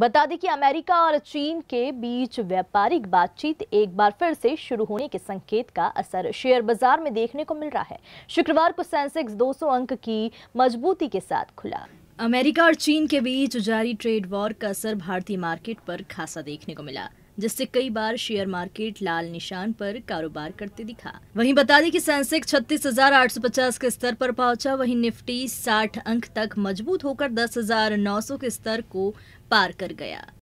बता दें कि अमेरिका और चीन के बीच व्यापारिक बातचीत एक बार फिर से शुरू होने के संकेत का असर शेयर बाजार में देखने को मिल रहा है शुक्रवार को सेंसेक्स 200 अंक की मजबूती के साथ खुला अमेरिका और चीन के बीच जारी ट्रेड वॉर का असर भारतीय मार्केट पर खासा देखने को मिला जिससे कई बार शेयर मार्केट लाल निशान पर कारोबार करते दिखा वहीं बता दें कि सेंसेक्स छत्तीस हजार आठ सौ पचास के स्तर पर पहुंचा वहीं निफ्टी 60 अंक तक मजबूत होकर दस हजार नौ सौ के स्तर को पार कर गया